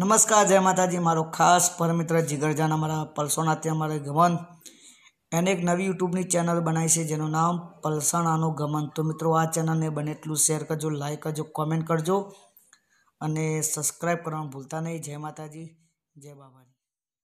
નમસ્કાર જય માતાજી મારો ખાસ પરમિત્ર જીગરજાન અમારા પલસોનાથી અમારે ગમન એને એક નવી યુટ્યુબની ચેનલ બનાવી છે જેનું નામ પલસાણાનું ગમન તો મિત્રો આ ચેનલને બને એટલું શેર કરજો લાઇક કરજો કોમેન્ટ કરજો અને સબસ્ક્રાઈબ કરવાનું ભૂલતા નહીં જય માતાજી જય બાબાજી